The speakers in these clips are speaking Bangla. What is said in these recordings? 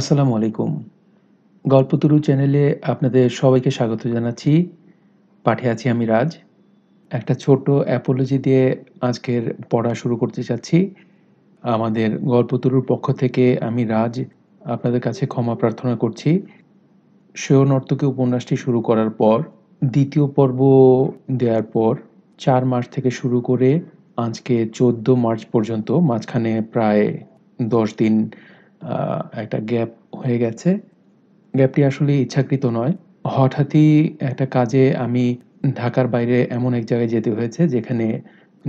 আসসালামু আলাইকুম গল্পতরু চ্যানেলে আপনাদের সবাইকে স্বাগত জানাচ্ছি পাঠে আছি আমি রাজ একটা ছোট অ্যাপোলজি দিয়ে আজকের পড়া শুরু করতে চাচ্ছি আমাদের গল্পতরুর পক্ষ থেকে আমি রাজ আপনাদের কাছে ক্ষমা প্রার্থনা করছি শেয় নর্তকে উপন্যাসটি শুরু করার পর দ্বিতীয় পর্ব দেওয়ার পর চার মাস থেকে শুরু করে আজকে চোদ্দ মার্চ পর্যন্ত মাঝখানে প্রায় দশ দিন একটা গ্যাপ হয়ে গেছে গ্যাপটি আসলে ইচ্ছাকৃত নয় হঠাৎই একটা কাজে আমি ঢাকার বাইরে এমন এক জায়গায় যেতে হয়েছে যেখানে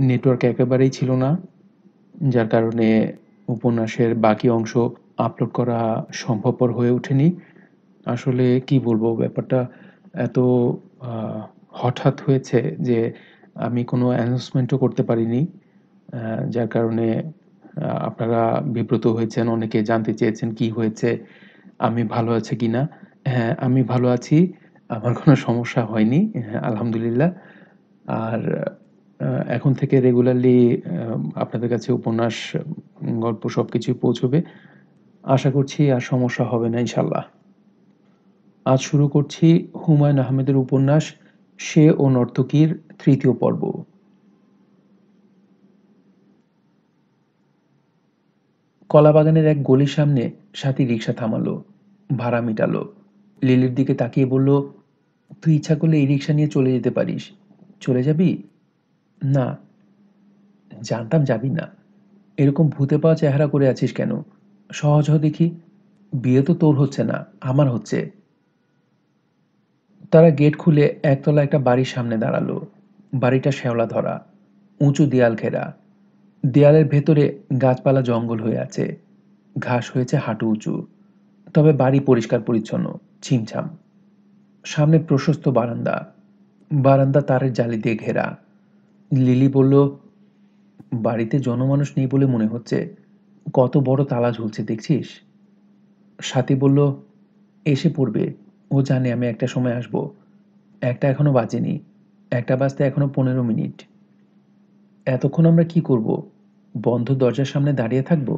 নেটওয়ার্ক একেবারেই ছিল না যার কারণে উপন্যাসের বাকি অংশ আপলোড করা সম্ভবপর হয়ে ওঠেনি আসলে কি বলবো ব্যাপারটা এত হঠাৎ হয়েছে যে আমি কোনো অ্যানাউন্সমেন্টও করতে পারিনি যার কারণে আপনারা বিব্রত হয়েছেন অনেকে জানতে চেয়েছেন কি হয়েছে আমি ভালো আছি কি না হ্যাঁ আমি ভালো আছি আমার কোনো সমস্যা হয়নি হ্যাঁ, আলহামদুলিল্লাহ আর এখন থেকে রেগুলারলি আপনাদের কাছে উপন্যাস গল্প সব কিছুই পৌঁছবে আশা করছি আর সমস্যা হবে না ইনশাল্লাহ আজ শুরু করছি হুমায়ুন আহমেদের উপন্যাস সে ও নর্তকীর তৃতীয় পর্ব কলাবাগানের এক গলির সামনে সাথী রিক্সা থামালো ভাড়া মিটালো লিলির দিকে তাকিয়ে বলল তুই ইচ্ছা করলে এই রিক্সা নিয়ে চলে যেতে পারিস চলে যাবি না জানতাম যাবি না এরকম ভূতে পাওয়া চেহারা করে আছিস কেন সহজ হ দেখি বিয়ে তো তোর হচ্ছে না আমার হচ্ছে তারা গেট খুলে একতলা একটা বাড়ির সামনে দাঁড়ালো বাড়িটা শ্যাওলা ধরা উঁচু দেয়াল ঘেরা দেয়ালের ভেতরে গাছপালা জঙ্গল হয়ে আছে ঘাস হয়েছে হাঁটু উঁচু তবে বাড়ি পরিষ্কার পরিচ্ছন্ন ছিমছাম সামনে প্রশস্ত বারান্দা বারান্দা তারের জালি দিয়ে ঘেরা লিলি বলল বাড়িতে জনমানুষ নেই বলে মনে হচ্ছে কত বড় তালা ঝুলছে দেখছিস সাথী বলল এসে পড়বে ও জানে আমি একটা সময় আসব একটা এখনো বাজেনি একটা বাজতে এখনো পনেরো মিনিট এতক্ষণ আমরা কি করব বন্ধ দরজার সামনে দাঁড়িয়ে থাকব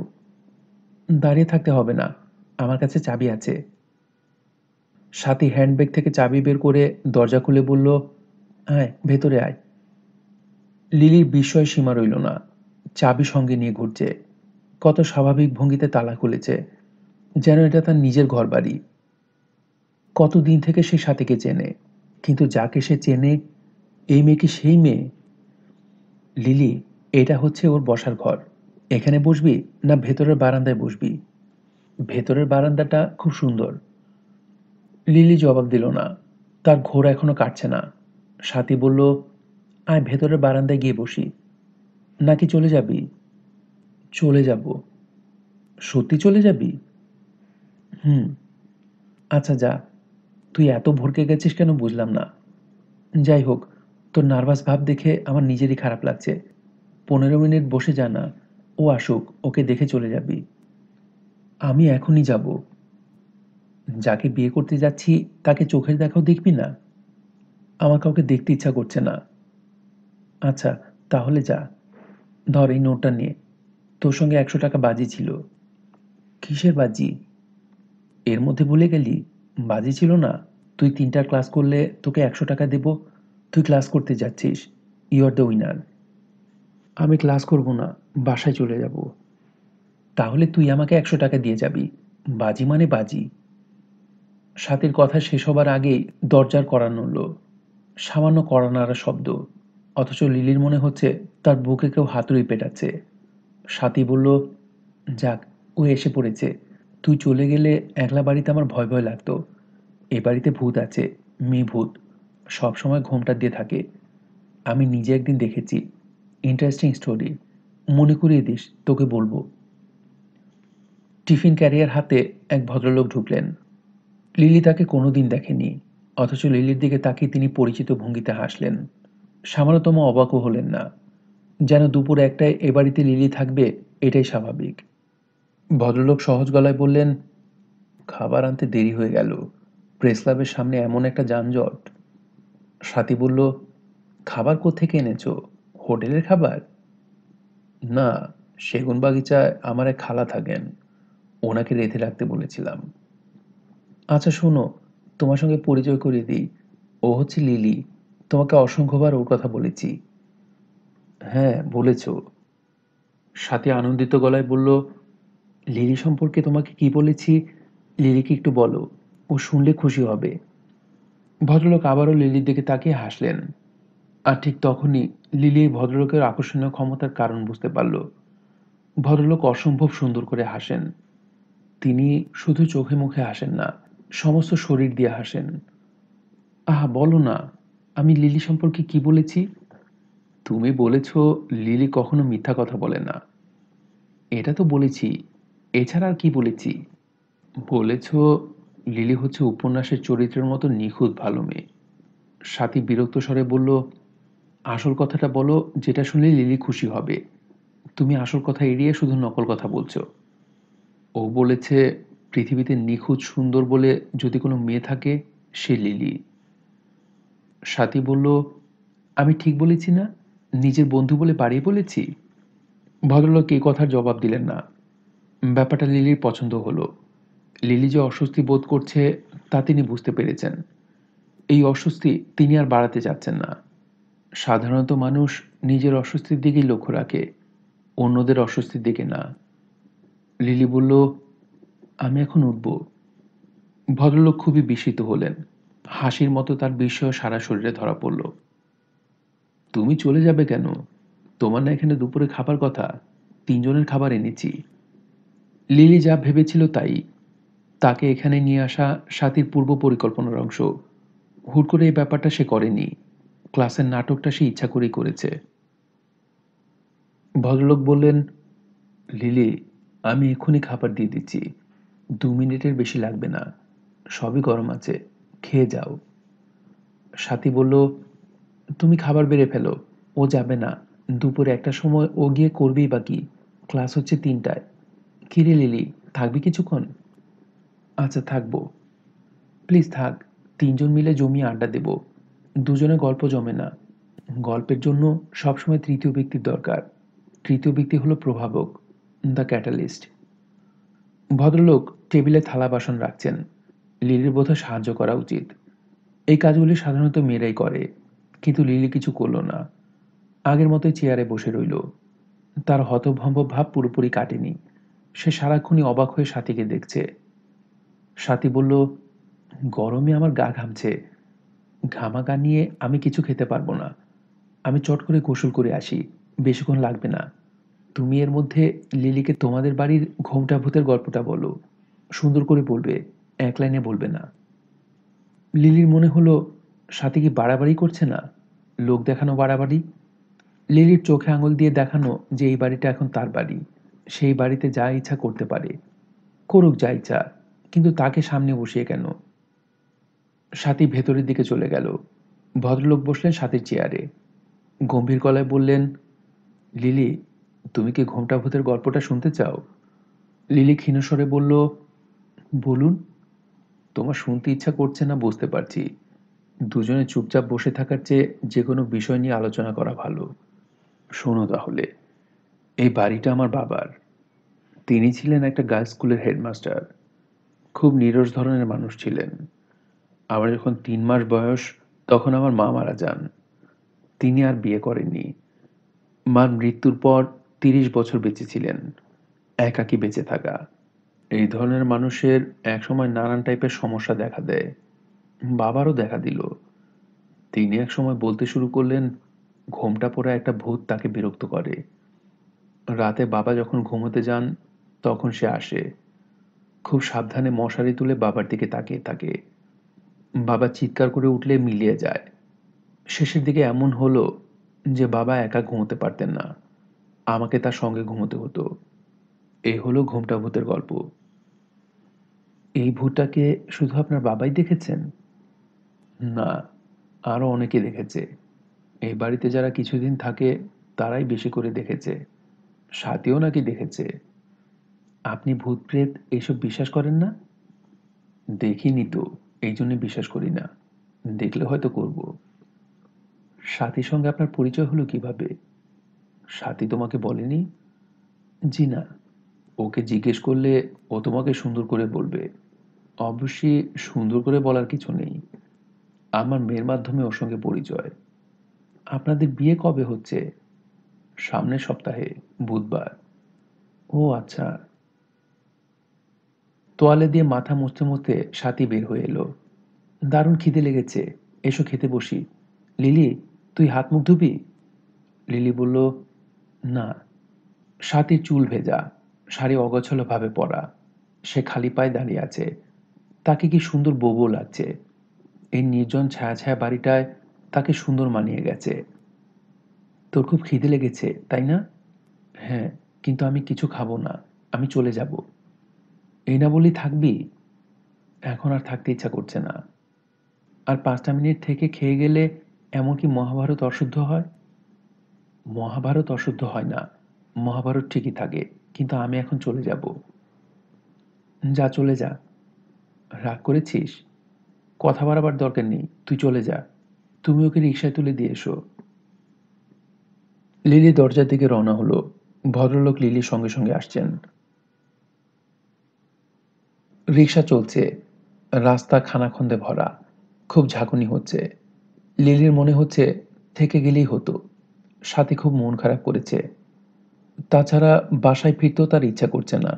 দাঁড়িয়ে থাকতে হবে না আমার কাছে চাবি আছে সাথী হ্যান্ডব্যাগ থেকে চাবি বের করে দরজা খুলে বলল হ্যাঁ ভেতরে আয় লিলির বিস্ময় সীমা রইল না চাবি সঙ্গে নিয়ে ঘুরছে কত স্বাভাবিক ভঙ্গিতে তালা খুলেছে যেন এটা তার নিজের ঘর বাড়ি কতদিন থেকে সে সাথীকে চেনে কিন্তু যাকে সে চেনে এই মেয়ে কি সেই মেয়ে লিলি এটা হচ্ছে ওর বসার ঘর এখানে বসবি না ভেতরের বারান্দায় বসবি ভেতরের বারান্দাটা খুব সুন্দর লিলি জবাব দিল না তার ঘোর এখনো কাটছে না সাথী বলল আয় ভেতরের বারান্দায় গিয়ে বসি নাকি চলে যাবি চলে যাব সত্যি চলে যাবি হুম আচ্ছা যা তুই এত ভরকে গেছিস কেন বুঝলাম না যাই হোক তো নার্ভাস ভাব দেখে আমার নিজেরই খারাপ লাগছে পনেরো মিনিট বসে যা না ও আসুক ওকে দেখে চলে যাবি আমি এখনই যাব যাকে বিয়ে করতে যাচ্ছি তাকে চোখের দেখাও দেখবি না আমার কাউকে দেখতে ইচ্ছা করছে না আচ্ছা তাহলে যা ধর এই নোটটা নিয়ে তোর সঙ্গে একশো টাকা বাজি ছিল কিসের বাজি এর মধ্যে ভুলে গেলি বাজি ছিল না তুই তিনটার ক্লাস করলে তোকে একশো টাকা দেবো তুই ক্লাস করতে যাচ্ছিস ইউ আর দ্য উইনার আমি ক্লাস করব না বাসায় চলে যাব তাহলে তুই আমাকে একশো টাকা দিয়ে যাবি বাজি মানে বাজি সাথের কথা শেষ হবার আগে দরজার করা নড়ল সামান্য কড়া নাড়া শব্দ অথচ লিলির মনে হচ্ছে তার বুকে কেউ হাতুড়ি পেটাচ্ছে সাথী বলল যাক ও এসে পড়েছে তুই চলে গেলে একলা বাড়িতে আমার ভয় ভয় লাগতো এ বাড়িতে ভূত আছে মেয়ে ভূত সবসময় ঘোমটা দিয়ে থাকে আমি নিজে একদিন দেখেছি ইন্টারেস্টিং স্টোরি মনে করিয়ে দিস তোকে বলবো টিফিন ক্যারিয়ার হাতে এক ভদ্রলোক ঢুকলেন লিলি তাকে কোনোদিন দেখেনি অথচ লিলির দিকে তাকিয়ে তিনি পরিচিত ভঙ্গিতে হাসলেন সামান্যতম অবাকও হলেন না যেন দুপুর একটায় এ বাড়িতে লিলি থাকবে এটাই স্বাভাবিক ভদ্রলোক সহজ গলায় বললেন খাবার আনতে দেরি হয়ে গেল প্রেস ক্লাবের সামনে এমন একটা যানজট স্বাতী বলল খাবার কোথেকে এনেছ হোটেলের খাবার না সেগুন বাগিচায় আমার এক খালা থাকেন ওনাকে রেঁধে রাখতে বলেছিলাম আচ্ছা শোনো তোমার সঙ্গে পরিচয় করিয়ে দিই ও হচ্ছে লিলি তোমাকে অসংখ্যবার ওর কথা বলেছি হ্যাঁ বলেছ সাথে আনন্দিত গলায় বলল লিলি সম্পর্কে তোমাকে কি বলেছি লিলিকে একটু বলো ও শুনলে খুশি হবে ভদ্রলোক আবারও লিলির দিকে তাকিয়ে হাসলেন আর ঠিক তখনই লিলি এই ভদ্রলোকের আকর্ষণীয় ক্ষমতার কারণ বুঝতে পারল ভদ্রলোক অসম্ভব সুন্দর করে হাসেন তিনি শুধু চোখে মুখে হাসেন না সমস্ত শরীর দিয়ে হাসেন আহা বলো না আমি লিলি সম্পর্কে কি বলেছি তুমি বলেছ লিলি কখনো মিথ্যা কথা বলে না এটা তো বলেছি এছাড়া আর কি বলেছি বলেছ লিলি হচ্ছে উপন্যাসের চরিত্রের মতো নিখুঁত ভালো মেয়ে সাথী বিরক্ত স্বরে বলল আসল কথাটা বলো যেটা শুনলে লিলি খুশি হবে তুমি আসল কথা এড়িয়ে শুধু নকল কথা বলছ ও বলেছে পৃথিবীতে নিখুঁত সুন্দর বলে যদি কোনো মেয়ে থাকে সে লিলি সাথী বলল আমি ঠিক বলেছি না নিজের বন্ধু বলে বাড়িয়ে বলেছি ভদ্রলোক এই কথার জবাব দিলেন না ব্যাপারটা লিলির পছন্দ হলো লিলি যে অস্বস্তি বোধ করছে তা তিনি বুঝতে পেরেছেন এই অস্বস্তি তিনি আর বাড়াতে যাচ্ছেন না সাধারণত মানুষ নিজের অস্বস্তির দিকেই লক্ষ্য রাখে অন্যদের অস্বস্তির দিকে না লিলি বলল আমি এখন উঠব ভদ্রলোক খুবই বিস্মিত হলেন হাসির মতো তার বিস্ময় সারা শরীরে ধরা পড়ল তুমি চলে যাবে কেন তোমার না এখানে দুপুরে খাবার কথা তিনজনের খাবার এনেছি লিলি যা ভেবেছিল তাই তাকে এখানে নিয়ে আসা সাথীর পূর্ব পরিকল্পনার অংশ হুট করে এই ব্যাপারটা সে করেনি ক্লাসের নাটকটা সে ইচ্ছা করেই করেছে ভদ্রলোক বললেন লিলি আমি এক্ষুনি খাবার দিয়ে দিচ্ছি দু মিনিটের বেশি লাগবে না সবই গরম আছে খেয়ে যাও সাথী বলল তুমি খাবার বেড়ে ফেলো ও যাবে না দুপুরে একটা সময় ও গিয়ে করবেই বাকি ক্লাস হচ্ছে তিনটায় কিরে লিলি থাকবি কিছুক্ষণ আচ্ছা থাকবো প্লিজ থাক তিনজন মিলে জমি আড্ডা দেব দুজনে গল্প জমে না গল্পের জন্য সবসময় তৃতীয় ব্যক্তির দরকার তৃতীয় ব্যক্তি হলো প্রভাবক দ্য ক্যাটালিস্ট ভদ্রলোক টেবিলে থালা বাসন রাখছেন লিলির বোধহয় সাহায্য করা উচিত এই কাজগুলি সাধারণত মেয়েরাই করে কিন্তু লিলি কিছু করল না আগের মতোই চেয়ারে বসে রইল তার হতভম্ব ভাব পুরোপুরি কাটেনি সে সারাক্ষণই অবাক হয়ে সাথীকে দেখছে স্বাতী বলল গরমে আমার গা ঘামছে ঘামাগা নিয়ে আমি কিছু খেতে পারবো না আমি চট করে গোসল করে আসি বেশিক্ষণ লাগবে না তুমি এর মধ্যে লিলিকে তোমাদের বাড়ির ঘোমটা ভূতের গল্পটা বলো সুন্দর করে বলবে এক লাইনে বলবে না লিলির মনে হলো সাথে কি বাড়াবাড়ি করছে না লোক দেখানো বাড়াবাড়ি লিলির চোখে আঙুল দিয়ে দেখানো যে এই বাড়িটা এখন তার বাড়ি সেই বাড়িতে যা ইচ্ছা করতে পারে করুক যা ইচ্ছা কিন্তু তাকে সামনে বসিয়ে কেন সাথী ভেতরের দিকে চলে গেল ভদ্রলোক বসলেন সাথীর চেয়ারে গম্ভীর গলায় বললেন লিলি তুমি কি ঘোমটা ভূতের গল্পটা শুনতে চাও লিলি ক্ষীণস্বরে বলল বলুন তোমার শুনতে ইচ্ছা করছে না বুঝতে পারছি দুজনে চুপচাপ বসে থাকার চেয়ে যে কোনো বিষয় নিয়ে আলোচনা করা ভালো শোনো তাহলে এই বাড়িটা আমার বাবার তিনি ছিলেন একটা গার্লস স্কুলের হেডমাস্টার খুব নিরস ধরনের মানুষ ছিলেন আমার যখন তিন মাস বয়স তখন আমার মা মারা যান তিনি আর বিয়ে করেননি মার মৃত্যুর পর তিরিশ বছর বেঁচে ছিলেন একাকি বেঁচে থাকা এই ধরনের মানুষের একসময় নানান টাইপের সমস্যা দেখা দেয় বাবারও দেখা দিল তিনি এক সময় বলতে শুরু করলেন ঘোমটা পড়া একটা ভূত তাকে বিরক্ত করে রাতে বাবা যখন ঘুমোতে যান তখন সে আসে খুব সাবধানে মশারি তুলে বাবার দিকে তাকিয়ে থাকে বাবা চিৎকার করে উঠলে মিলিয়ে যায় শেষের দিকে এমন হলো যে বাবা একা ঘুমোতে পারতেন না আমাকে তার সঙ্গে ঘুমোতে হতো এই হলো ঘুমটা ভূতের গল্প এই ভূতটাকে শুধু আপনার বাবাই দেখেছেন না আরও অনেকে দেখেছে এই বাড়িতে যারা কিছুদিন থাকে তারাই বেশি করে দেখেছে সাথেও নাকি দেখেছে আপনি ভূত প্রেত এসব বিশ্বাস করেন না দেখিনি তো এই জন্য বিশ্বাস করি না দেখলে হয়তো করব সাথীর সঙ্গে আপনার পরিচয় হলো কিভাবে সাথী তোমাকে বলেনি জি না ওকে জিজ্ঞেস করলে ও তোমাকে সুন্দর করে বলবে অবশ্যই সুন্দর করে বলার কিছু নেই আমার মেয়ের মাধ্যমে ওর সঙ্গে পরিচয় আপনাদের বিয়ে কবে হচ্ছে সামনের সপ্তাহে বুধবার ও আচ্ছা তোয়ালে দিয়ে মাথা মুছতে মুছতে সাথী বের হয়ে এলো দারুণ খিদে লেগেছে এসো খেতে বসি লিলি তুই হাত মুখ ধুবি লিলি বলল না সাথীর চুল ভেজা শাড়ি অগছলভাবে পরা সে খালি পায়ে দাঁড়িয়ে আছে তাকে কি সুন্দর বউ লাগছে এই নির্জন ছায়া ছায়া বাড়িটায় তাকে সুন্দর মানিয়ে গেছে তোর খুব খিদে লেগেছে তাই না হ্যাঁ কিন্তু আমি কিছু খাবো না আমি চলে যাবো এই না বলি থাকবি এখন আর থাকতে ইচ্ছা করছে না আর পাঁচটা মিনিট থেকে খেয়ে গেলে এমনকি মহাভারত অশুদ্ধ হয় মহাভারত অশুদ্ধ হয় না মহাভারত ঠিকই থাকে কিন্তু আমি এখন চলে যাব যা চলে যা রাগ করেছিস কথা বাড়াবার দরকার নেই তুই চলে যা তুমি ওকে রিক্সায় তুলে দিয়ে এসো লিলি দরজার দিকে রওনা হলো ভদ্রলোক লিলির সঙ্গে সঙ্গে আসছেন রিক্সা চলছে রাস্তা খানাখন্দে ভরা খুব ঝাঁকুনি হচ্ছে লিলির মনে হচ্ছে থেকে গেলেই হতো সাথে খুব মন খারাপ করেছে তাছাড়া বাসায় ফিরতেও তার ইচ্ছা করছে না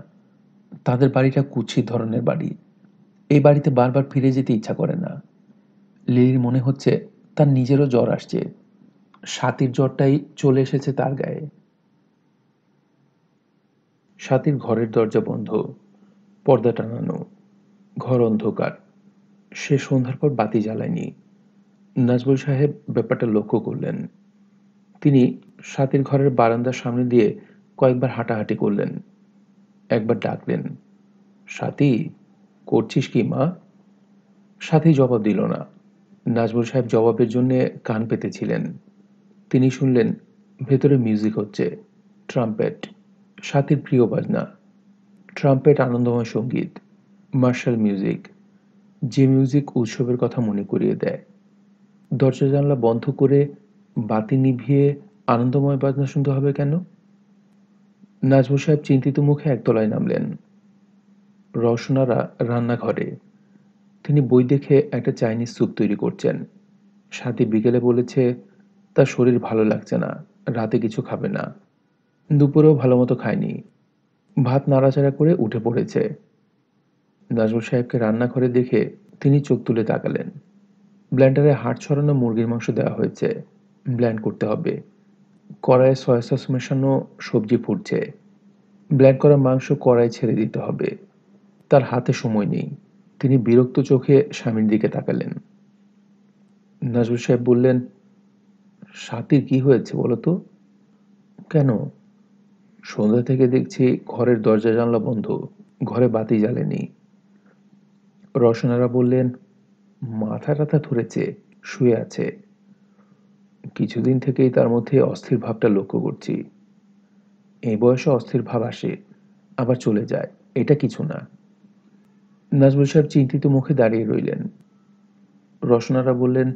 তাদের বাড়িটা কুচি ধরনের বাড়ি এই বাড়িতে বারবার ফিরে যেতে ইচ্ছা করে না লিলির মনে হচ্ছে তার নিজেরও জ্বর আসছে সাতির জ্বরটাই চলে এসেছে তার গায়ে সাতির ঘরের দরজা বন্ধ পর্দা টানানো ঘর অন্ধকার সে সন্ধ্যার পর বাতি জ্বালায়নি নাজবুল সাহেব ব্যাপারটা লক্ষ্য করলেন তিনি সাতির ঘরের বারান্দার সামনে দিয়ে কয়েকবার হাঁটাহাঁটি করলেন একবার ডাকলেন সাথী করছিস কি মা সাথী জবাব দিল না নাজমুল সাহেব জবাবের জন্য কান পেতেছিলেন তিনি শুনলেন ভেতরে মিউজিক হচ্ছে ট্রাম্পেট সাথীর প্রিয় বাজনা ট্রাম্পেট আনন্দময় সঙ্গীত মার্শাল মিউজিক যে মিউজিক উৎসবের কথা মনে করিয়ে দেয় দরজা জানলা বন্ধ করে বাতি নিভিয়ে আনন্দময় বাজনা শুনতে হবে কেন নাজমু সাহেব চিন্তিত মুখে একতলায় নামলেন রসনারা রান্নাঘরে তিনি বই দেখে একটা চাইনিজ স্যুপ তৈরি করছেন সাথী বিকেলে বলেছে তার শরীর ভালো লাগছে না রাতে কিছু খাবে না দুপুরেও ভালো মতো খায়নি ভাত নাড়াচাড়া করে উঠে পড়েছে নাজমুল সাহেবকে রান্নাঘরে দেখে তিনি চোখ তুলে তাকালেন ব্ল্যান্ডারে হাট ছড়ানো মুরগির মাংস দেওয়া হয়েছে ব্ল্যান্ড করতে হবে কড়াইয়ে সয়া সস মেশানো সবজি ফুটছে ব্ল্যান্ড করা মাংস কড়াই ছেড়ে দিতে হবে তার হাতে সময় নেই তিনি বিরক্ত চোখে স্বামীর দিকে তাকালেন নাজমুল সাহেব বললেন সাতির কি হয়েছে বলো তো কেন সন্ধ্যা থেকে দেখছি ঘরের দরজা জানলা বন্ধ ঘরে বাতি জ্বালেনি রসনারা বললেন মাথা টাথা ধরেছে শুয়ে আছে কিছুদিন থেকেই তার মধ্যে অস্থির ভাবটা লক্ষ্য করছি এই বয়সে অস্থির ভাব আসে আবার চলে যায় এটা কিছু না নাজমুল সাহেব চিন্তিত মুখে দাঁড়িয়ে রইলেন রসনারা বললেন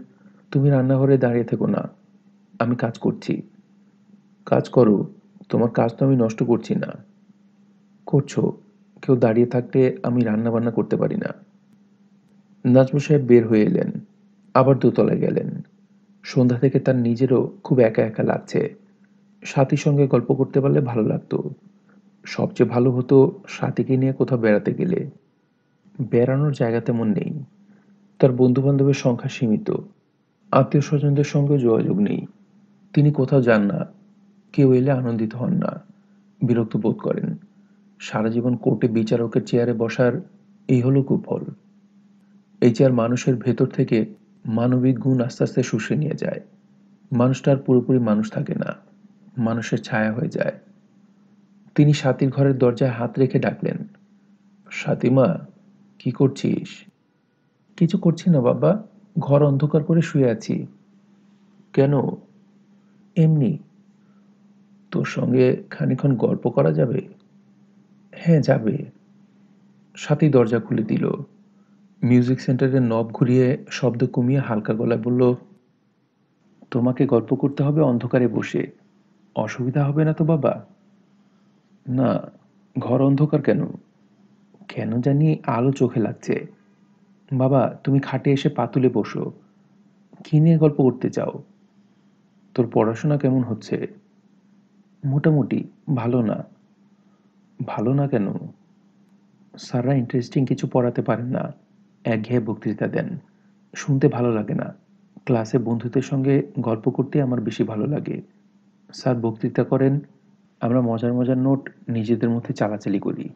তুমি রান্নাঘরে দাঁড়িয়ে থেকো না আমি কাজ করছি কাজ করো তোমার কাজ তো আমি নষ্ট করছি না করছো কেউ দাঁড়িয়ে থাকলে আমি রান্না বান্না করতে পারি না নাজমু সাহেব বের হয়ে এলেন আবার দোতলায় গেলেন সন্ধ্যা থেকে তার নিজেরও খুব একা একা লাগছে সাথীর সঙ্গে গল্প করতে পারলে ভালো লাগতো সবচেয়ে ভালো হতো সাথীকে নিয়ে কোথাও বেড়াতে গেলে বেড়ানোর জায়গা তেমন নেই তার বন্ধুবান্ধবের সংখ্যা সীমিত আত্মীয় স্বজনদের সঙ্গে যোগাযোগ নেই তিনি কোথাও যান না কেউ এলে আনন্দিত হন না বিরক্ত বোধ করেন সারা জীবন কোর্টে বিচারকের চেয়ারে বসার এই হলো কুফল এই চেয়ার মানুষের ভেতর থেকে মানবিক গুণ আস্তে আস্তে শুষে নিয়ে যায় মানুষটার পুরোপুরি মানুষ থাকে না মানুষের ছায়া হয়ে যায় তিনি সাতির ঘরের দরজায় হাত রেখে ডাকলেন সাতিমা কি করছিস কিছু করছি না বাবা ঘর অন্ধকার করে শুয়ে আছি কেন এমনি তোর সঙ্গে খানিক্ষণ গল্প করা যাবে হ্যাঁ যাবে সাথেই দরজা খুলে দিল মিউজিক সেন্টারের নব ঘুরিয়ে শব্দ কমিয়ে হালকা গলায় বলল তোমাকে গল্প করতে হবে অন্ধকারে বসে অসুবিধা হবে না তো বাবা না ঘর অন্ধকার কেন কেন জানি আলো চোখে লাগছে বাবা তুমি খাটে এসে পাতুলে বসো কি নিয়ে গল্প করতে চাও তোর পড়াশোনা কেমন হচ্ছে মোটামুটি ভালো না ভালো না কেন স্যাররা ইন্টারেস্টিং কিছু পড়াতে পারেন না একঘেয়ে বক্তৃতা দেন শুনতে ভালো লাগে না ক্লাসে বন্ধুদের সঙ্গে গল্প করতে আমার বেশি ভালো লাগে স্যার বক্তৃতা করেন আমরা মজার মজার নোট নিজেদের মধ্যে চালাচালি করি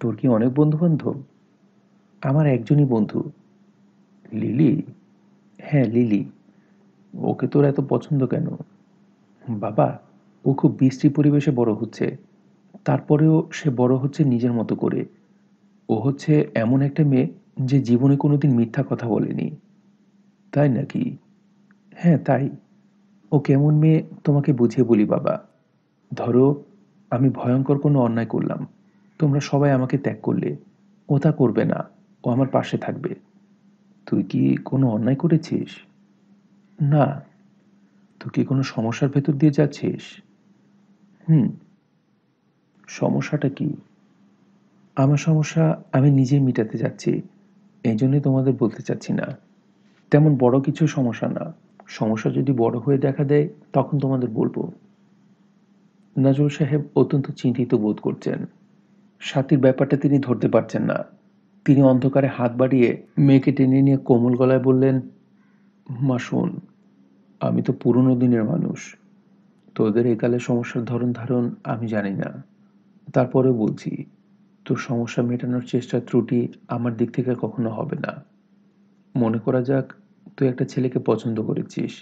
তোর কি অনেক বন্ধু বান্ধব আমার একজনই বন্ধু লিলি হ্যাঁ লিলি ওকে তোর এত পছন্দ কেন বাবা ও খুব বৃষ্টি পরিবেশে বড় হচ্ছে তারপরেও সে বড় হচ্ছে নিজের মতো করে ও হচ্ছে এমন একটা মেয়ে যে জীবনে কোনোদিন মিথ্যা কথা বলেনি তাই নাকি হ্যাঁ তাই ও কেমন মেয়ে তোমাকে বুঝিয়ে বলি বাবা ধরো আমি ভয়ঙ্কর কোনো অন্যায় করলাম তোমরা সবাই আমাকে ত্যাগ করলে ও তা করবে না ও আমার পাশে থাকবে তুই কি কোনো অন্যায় করেছিস না তুই কি কোনো সমস্যার ভেতর দিয়ে যাচ্ছিস হুম সমস্যাটা কি আমার সমস্যা আমি নিজে মিটাতে যাচ্ছি এই জন্যে তোমাদের বলতে চাচ্ছি না তেমন বড় কিছু সমস্যা না সমস্যা যদি বড় হয়ে দেখা দেয় তখন তোমাদের বলবো নাজরুল সাহেব অত্যন্ত চিন্তিত বোধ করছেন সাথীর ব্যাপারটা তিনি ধরতে পারছেন না তিনি অন্ধকারে হাত বাড়িয়ে মেয়েকে টেনে নিয়ে কোমল গলায় বললেন মা শোন আমি তো পুরনো দিনের মানুষ তো ওদের একালে সমস্যার ধরন ধারণ আমি জানি না তারপরেও বলছি তোর সমস্যা মেটানোর চেষ্টা ত্রুটি আমার দিক থেকে কখনো হবে না মনে করা যাক তুই একটা ছেলেকে পছন্দ করেছিস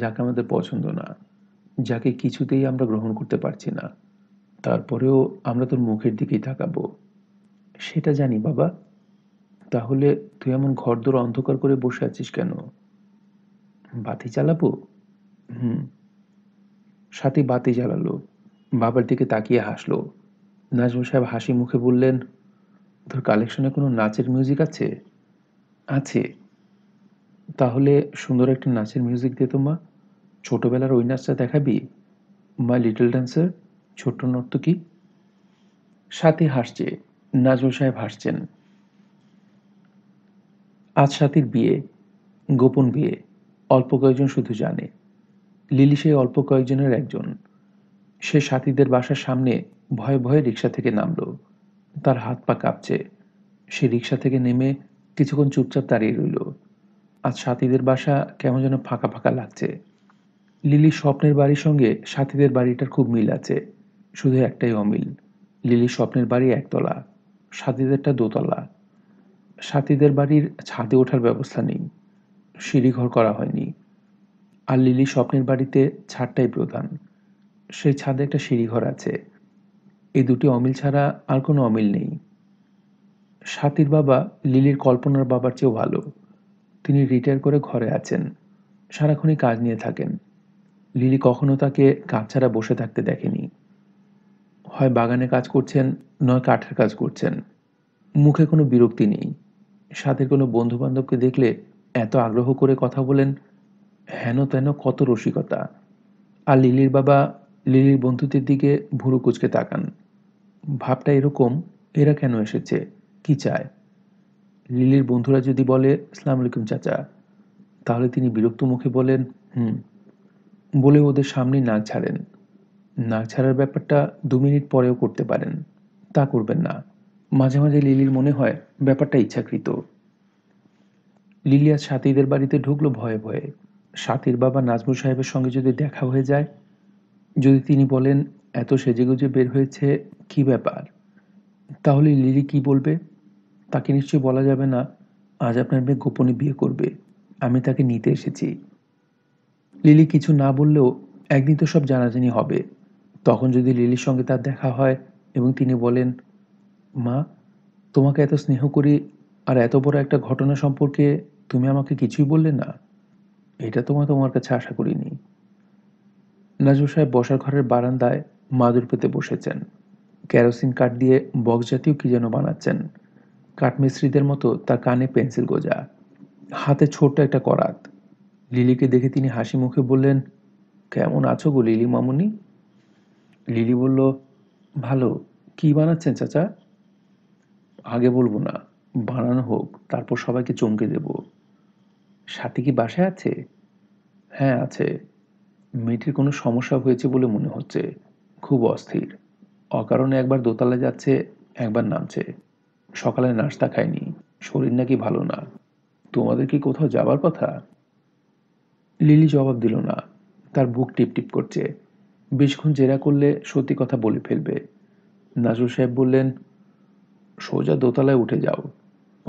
যাকে আমাদের পছন্দ না যাকে কিছুতেই আমরা গ্রহণ করতে পারছি না তারপরেও আমরা তোর মুখের দিকেই তাকাবো সেটা জানি বাবা তাহলে তুই এমন ঘরদোর অন্ধকার করে বসে আছিস কেন বাতি চালাবো হুম সাথে বাতি জ্বালালো বাবার দিকে তাকিয়ে হাসলো নাজমুল সাহেব হাসি মুখে বললেন তোর কালেকশনে কোনো নাচের মিউজিক আছে আছে তাহলে সুন্দর একটা নাচের মিউজিক দিয়ে তোমা ছোটোবেলার ওই নাচটা দেখাবি মাই লিটল ড্যান্সার ছোট্ট নর্তকী সাথী হাসছে নাজমুল সাহেব হাসছেন আজ সাথীর বিয়ে গোপন বিয়ে অল্প কয়েকজন শুধু জানে লিলি সেই অল্প কয়েকজনের একজন সে সাথীদের বাসার সামনে ভয়ে ভয়ে রিক্সা থেকে নামল তার হাত পা কাঁপছে সে রিক্সা থেকে নেমে কিছুক্ষণ চুপচাপ দাঁড়িয়ে রইল আজ সাথীদের বাসা কেমন যেন ফাঁকা ফাঁকা লাগছে লিলির স্বপ্নের বাড়ির সঙ্গে সাথীদের বাড়িটার খুব মিল আছে শুধু একটাই অমিল লিলির স্বপ্নের বাড়ি একতলা সাথীদেরটা দোতলা সাথীদের বাড়ির ছাদে ওঠার ব্যবস্থা নেই সিঁড়ি ঘর করা হয়নি আর লিলি স্বপ্নের বাড়িতে ছাদটাই প্রধান সেই ছাদে একটা সিঁড়িঘর আছে এই দুটি অমিল ছাড়া আর কোনো অমিল নেই সাতির বাবা লিলির কল্পনার বাবার চেয়েও ভালো তিনি রিটায়ার করে ঘরে আছেন সারাক্ষণই কাজ নিয়ে থাকেন লিলি কখনো তাকে কাজ ছাড়া বসে থাকতে দেখেনি হয় বাগানে কাজ করছেন নয় কাঠের কাজ করছেন মুখে কোনো বিরক্তি নেই সাথে কোনো বন্ধুবান্ধবকে দেখলে এত আগ্রহ করে কথা বলেন হেন তেন কত রসিকতা আর লিলির বাবা লিলির বন্ধুদের দিকে ভুরু কুচকে তাকান ভাবটা এরকম এরা কেন এসেছে কি চায় লিলির বন্ধুরা যদি বলে সালাম আলাইকুম চাচা তাহলে তিনি বিরক্ত মুখে বলেন হুম বলে ওদের সামনে নাক ছাড়েন নাক ছাড়ার ব্যাপারটা দু মিনিট পরেও করতে পারেন তা করবেন না মাঝে মাঝে লিলির মনে হয় ব্যাপারটা ইচ্ছাকৃত লিলিয়া সাথীদের বাড়িতে ঢুকলো ভয়ে ভয়ে সাতির বাবা নাজমুল সাহেবের সঙ্গে যদি দেখা হয়ে যায় যদি তিনি বলেন এত সেজেগুজে বের হয়েছে কি ব্যাপার তাহলে লিলি কি বলবে তাকে নিশ্চয়ই বলা যাবে না আজ আপনার মেয়ে গোপনে বিয়ে করবে আমি তাকে নিতে এসেছি লিলি কিছু না বললেও একদিন তো সব জানাজানি হবে তখন যদি লিলির সঙ্গে তার দেখা হয় এবং তিনি বলেন মা তোমাকে এত স্নেহ করি আর এত বড় একটা ঘটনা সম্পর্কে তুমি আমাকে কিছুই বললে না এটা তোমার তোমার কাছে আশা করিনি নাজু সাহেব বসার ঘরের বারান্দায় মাদুর পেতে বসেছেন ক্যারোসিন কাঠ দিয়ে বক জাতীয় কী যেন বানাচ্ছেন কাঠমিস্ত্রিদের মতো তার কানে পেন্সিল গোজা হাতে ছোট্ট একটা করাত লিলিকে দেখে তিনি হাসি মুখে বললেন কেমন আছো গো লিলি মামুনি লিলি বলল ভালো কি বানাচ্ছেন চাচা আগে বলবো না বানানো হোক তারপর সবাইকে চমকে দেবো সাথী কি বাসায় আছে হ্যাঁ আছে মেয়েটির কোনো সমস্যা হয়েছে বলে মনে হচ্ছে খুব অস্থির অকারণে একবার দোতলা যাচ্ছে একবার নামছে সকালে নাস্তা খায়নি শরীর নাকি ভালো না তোমাদের কি কোথাও যাবার কথা লিলি জবাব দিল না তার বুক টিপটিপ করছে বেশক্ষণ জেরা করলে সত্যি কথা বলে ফেলবে নাজুল সাহেব বললেন সোজা দোতলায় উঠে যাও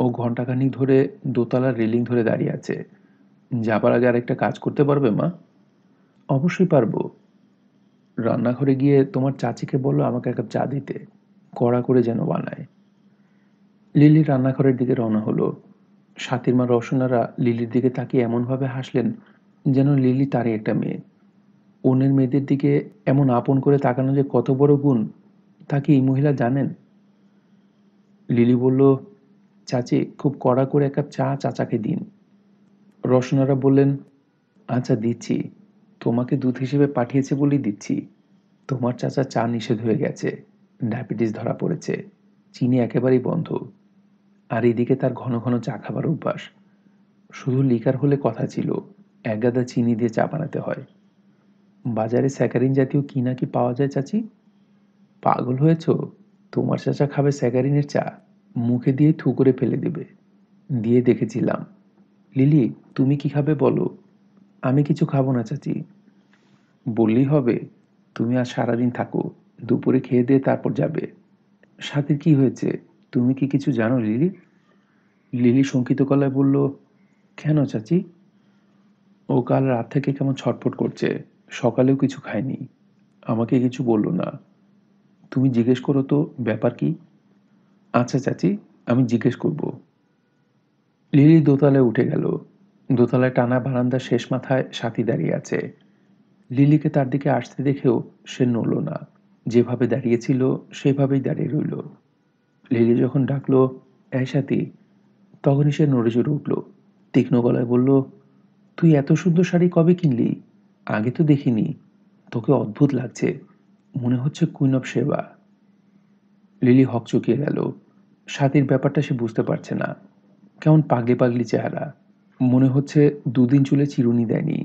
ও ঘন্টাখানিক ধরে দোতলার রেলিং ধরে দাঁড়িয়ে আছে যাবার আগে আরেকটা কাজ করতে পারবে মা অবশ্যই পারবো রান্নাঘরে গিয়ে তোমার চাচিকে বললো আমাকে এক কাপ চা দিতে কড়া করে যেন বানায় লিলি রান্নাঘরের দিকে রওনা হলো সাতির মা রসনারা লিলির দিকে তাকিয়ে এমনভাবে হাসলেন যেন লিলি তারই একটা মেয়ে অন্যের মেয়েদের দিকে এমন আপন করে তাকানো যে কত বড় গুণ তা কি এই মহিলা জানেন লিলি বলল চাচি খুব কড়া করে এক কাপ চা চাচাকে দিন রসনারা বললেন আচ্ছা দিচ্ছি তোমাকে দুধ হিসেবে পাঠিয়েছে বলেই দিচ্ছি তোমার চাচা চা নিষেধ হয়ে গেছে ডায়াবেটিস ধরা পড়েছে চিনি একেবারেই বন্ধ আর এদিকে তার ঘন ঘন চা খাবার অভ্যাস শুধু লিকার হলে কথা ছিল এক গাদা চিনি দিয়ে চা বানাতে হয় বাজারে স্যাকারিন জাতীয় কি না কি পাওয়া যায় চাচি পাগল হয়েছ তোমার চাচা খাবে স্যাকারিনের চা মুখে দিয়ে থু করে ফেলে দেবে দিয়ে দেখেছিলাম লিলি তুমি কি খাবে বলো আমি কিছু খাবো না চাচি বললেই হবে তুমি আর সারাদিন থাকো দুপুরে খেয়ে দিয়ে তারপর যাবে সাথে কি হয়েছে তুমি কি কিছু জানো লিলি লিলি শঙ্কিত কলায় বলল কেন চাচি ও কাল রাত থেকে কেমন ছটফট করছে সকালেও কিছু খায়নি আমাকে কিছু বলল না তুমি জিজ্ঞেস করো তো ব্যাপার কি আচ্ছা চাচি আমি জিজ্ঞেস করব লিলি দোতলায় উঠে গেল দোতলায় টানা বারান্দার শেষ মাথায় সাথী দাঁড়িয়ে আছে লিলিকে তার দিকে আসতে দেখেও সে নড়ল না যেভাবে দাঁড়িয়েছিল সেভাবেই দাঁড়িয়ে রইল লিলি যখন ডাকলো এই সাথী তখনই সে নড়ে চড়ে উঠল তীক্ষ্ণ গলায় বলল তুই এত সুন্দর শাড়ি কবে কিনলি আগে তো দেখিনি তোকে অদ্ভুত লাগছে মনে হচ্ছে কুইন অফ সেবা লিলি হক চুকিয়ে গেল স্বাতীর ব্যাপারটা সে বুঝতে পারছে না কেমন পাগলি পাগলি চেহারা মনে হচ্ছে দুদিন চুলে চিরুনি দেয়নি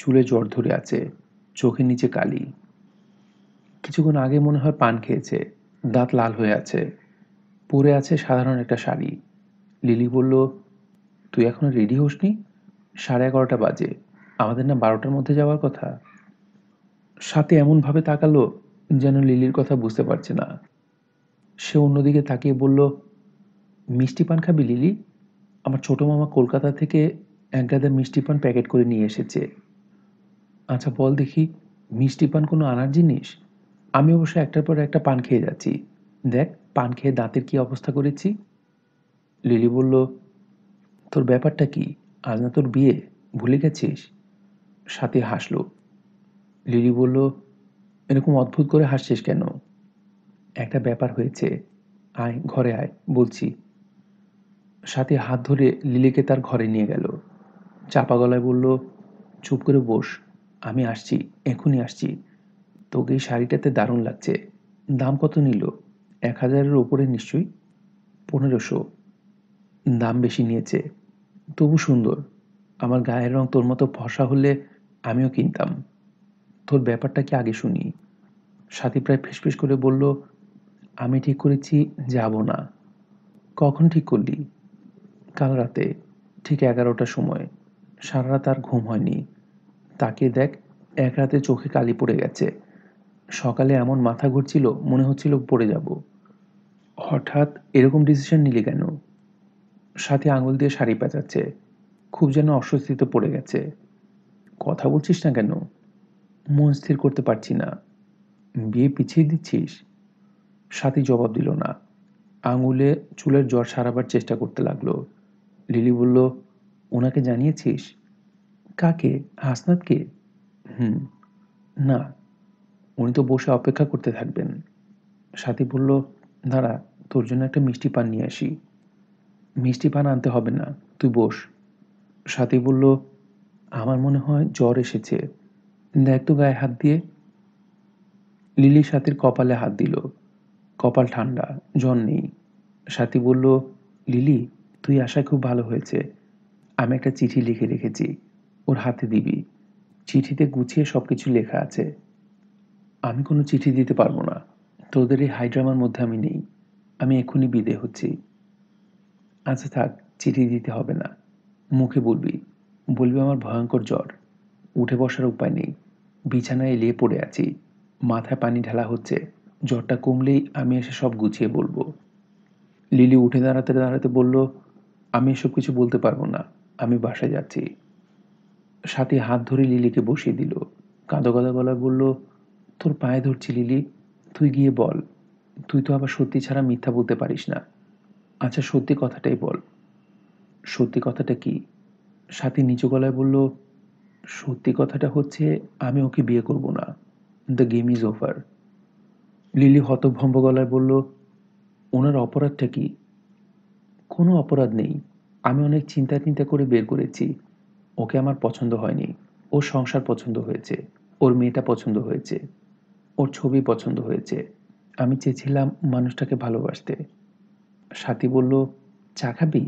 চুলে জ্বর ধরে আছে চোখের নিচে কালি কিছুক্ষণ আগে মনে হয় পান খেয়েছে দাঁত লাল হয়ে আছে পরে আছে সাধারণ একটা শাড়ি লিলি বলল তুই এখনো রেডি নি সাড়ে এগারোটা বাজে আমাদের না বারোটার মধ্যে যাওয়ার কথা সাথে এমনভাবে তাকালো যেন লিলির কথা বুঝতে পারছে না সে অন্যদিকে তাকিয়ে বলল মিষ্টি পান খাবি লিলি আমার ছোটো মামা কলকাতা থেকে এক গাদা মিষ্টি পান প্যাকেট করে নিয়ে এসেছে আচ্ছা বল দেখি মিষ্টি পান কোনো আনার জিনিস আমি অবশ্য একটার পর একটা পান খেয়ে যাচ্ছি দেখ পান খেয়ে দাঁতের কি অবস্থা করেছি লিলি বলল তোর ব্যাপারটা কি আজ না তোর বিয়ে ভুলে গেছিস সাথে হাসল লিলি বলল এরকম অদ্ভুত করে হাসছিস কেন একটা ব্যাপার হয়েছে আয় ঘরে আয় বলছি সাথে হাত ধরে লিলিকে তার ঘরে নিয়ে গেল চাপা গলায় বলল চুপ করে বস আমি আসছি এখনই আসছি তোকে এই শাড়িটাতে দারুণ লাগছে দাম কত নিল এক হাজারের ওপরে নিশ্চয়ই পনেরোশো দাম বেশি নিয়েছে তবু সুন্দর আমার গায়ের রং তোর মতো ফসা হলে আমিও কিনতাম তোর ব্যাপারটা কি আগে শুনি সাথী প্রায় ফিসফিস করে বলল আমি ঠিক করেছি যাব না কখন ঠিক করলি কাল রাতে ঠিক এগারোটার সময় সারা রাত আর ঘুম হয়নি তাকে দেখ এক রাতে চোখে কালি পড়ে গেছে সকালে এমন মাথা ঘুরছিল মনে হচ্ছিল পড়ে যাব হঠাৎ এরকম ডিসিশন নিলি কেন সাথে আঙুল দিয়ে শাড়ি পেঁচাচ্ছে খুব যেন অস্বস্তিতে পড়ে গেছে কথা বলছিস না কেন মন স্থির করতে পারছি না বিয়ে পিছিয়ে দিচ্ছিস সাথী জবাব দিল না আঙুলে চুলের জ্বর সারাবার চেষ্টা করতে লাগলো লিলি বলল ওনাকে জানিয়েছিস কাকে হাসনাতকে হুম না উনি তো বসে অপেক্ষা করতে থাকবেন সাথী বলল দাঁড়া তোর জন্য একটা মিষ্টি পান নিয়ে আসি মিষ্টি পান আনতে হবে না তুই বস সাথী বলল আমার মনে হয় জ্বর এসেছে দেখ তো গায়ে হাত দিয়ে লিলি সাথীর কপালে হাত দিল কপাল ঠান্ডা জ্বর নেই সাথী বলল লিলি তুই আশা খুব ভালো হয়েছে আমি একটা চিঠি লিখে রেখেছি ওর হাতে দিবি চিঠিতে গুছিয়ে সব কিছু লেখা আছে আমি কোনো চিঠি দিতে পারবো না তোদের এই হাইড্রামার মধ্যে আমি নেই আমি এখনই বিদে হচ্ছি আচ্ছা থাক চিঠি দিতে হবে না মুখে বলবি বলবি আমার ভয়ঙ্কর জ্বর উঠে বসার উপায় নেই বিছানায় এলিয়ে পড়ে আছি মাথায় পানি ঢালা হচ্ছে জ্বরটা কমলেই আমি এসে সব গুছিয়ে বলবো লিলি উঠে দাঁড়াতে দাঁড়াতে বলল আমি এসব কিছু বলতে পারবো না আমি বাসায় যাচ্ছি সাথে হাত ধরে লিলিকে বসিয়ে দিল কাঁদো কাদা গলায় বলল তোর পায়ে ধরছি লিলি তুই গিয়ে বল তুই তো আবার সত্যি ছাড়া মিথ্যা বলতে পারিস না আচ্ছা সত্যি কথাটাই বল সত্যি কথাটা কি সাথী নিচু গলায় বলল সত্যি কথাটা হচ্ছে আমি ওকে বিয়ে করব না the game is over Lily হতভম্ব গলায় বলল ওনার অপরাধটা কি কোনো অপরাধ নেই আমি অনেক চিন্তা চিন্তা করে বের করেছি ওকে আমার পছন্দ হয়নি ওর সংসার পছন্দ হয়েছে ওর মেয়েটা পছন্দ হয়েছে ওর ছবি পছন্দ হয়েছে আমি চেয়েছিলাম মানুষটাকে ভালোবাসতে সাথী বলল চা খাবি